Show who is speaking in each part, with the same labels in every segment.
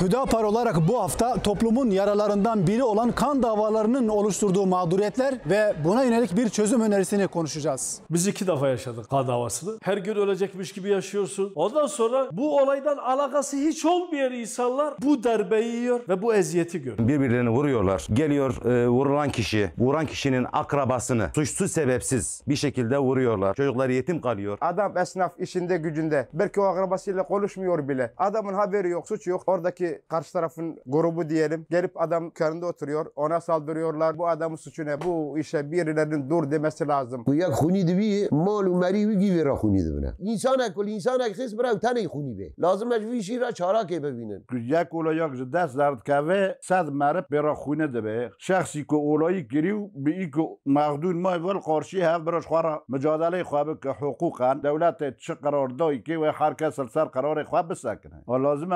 Speaker 1: Hüdapar olarak bu hafta toplumun yaralarından biri olan kan davalarının oluşturduğu mağduriyetler ve buna yönelik bir çözüm önerisini konuşacağız. Biz iki defa yaşadık kan davasını. Her gün ölecekmiş gibi yaşıyorsun. Ondan sonra bu olaydan alakası hiç olmayan insanlar bu darbeyi yiyor ve bu eziyeti görüyor.
Speaker 2: Birbirlerini vuruyorlar. Geliyor e, vurulan kişi, vuran kişinin akrabasını suçsuz sebepsiz bir şekilde vuruyorlar. Çocuklar yetim kalıyor. Adam esnaf işinde gücünde. Belki o akrabasıyla konuşmuyor bile. Adamın haberi yok, suç yok. Oradaki bir karşı tarafın grubu diyelim. Gelip adam karında oturuyor. Ona saldırıyorlar. Bu adamın suçu ne? Bu işe birilerinin dur demesi lazım. Bu yak hunidi bi mal و مری وی گیوی را خونید بنا انسان کل انسان خیس برای تنه خونی به لازم اش وی شیرا چارا که ببینن یک اولا دست درد کوه صد مره برا خونه ده شخصی که اولایی گریو به ای ما ول قارشی هف براش خورا مجادله خواب که حقوقا دولت چه قرار دایی که و هر کس سر خواب و لازم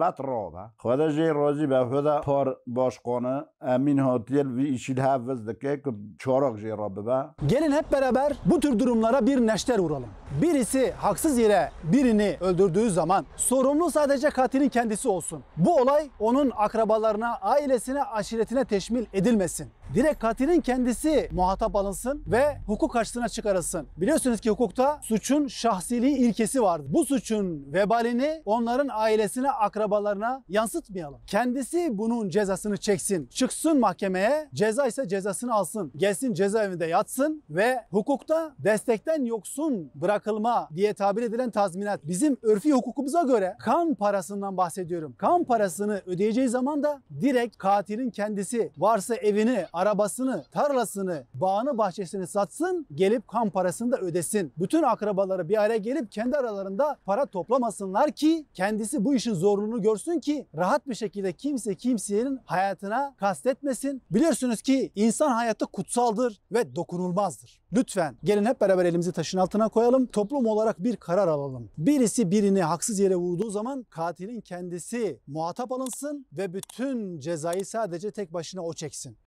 Speaker 2: حالت خدا جی راضی به خدا پار باش کنه امین هاتیل ویشیل ایشیل هفت وزده که که چارق جی را ببه
Speaker 1: گلین هپ برابر بو تور درملارا بیر نشتر اورالم Birisi haksız yere birini öldürdüğü zaman sorumlu sadece katilin kendisi olsun. Bu olay onun akrabalarına, ailesine, aşiretine teşmil edilmesin. Direkt katilin kendisi muhatap alınsın ve hukuk karşısına çıkarılsın. Biliyorsunuz ki hukukta suçun şahsiliği ilkesi vardır. Bu suçun vebalini onların ailesine, akrabalarına yansıtmayalım. Kendisi bunun cezasını çeksin. Çıksın mahkemeye, ceza ise cezasını alsın. Gelsin cezaevinde yatsın ve hukukta destekten yoksun bırak bırakılma diye tabir edilen tazminat bizim örfi hukukumuza göre kan parasından bahsediyorum. Kan parasını ödeyeceği zaman da direkt katilin kendisi varsa evini, arabasını, tarlasını, bağını, bahçesini satsın gelip kan parasını da ödesin. Bütün akrabaları bir araya gelip kendi aralarında para toplamasınlar ki kendisi bu işin zorluğunu görsün ki rahat bir şekilde kimse kimsenin hayatına kastetmesin. Biliyorsunuz ki insan hayatı kutsaldır ve dokunulmazdır. Lütfen gelin hep beraber elimizi taşın altına koyalım toplum olarak bir karar alalım. Birisi birini haksız yere vurduğu zaman katilin kendisi muhatap alınsın ve bütün cezayı sadece tek başına o çeksin.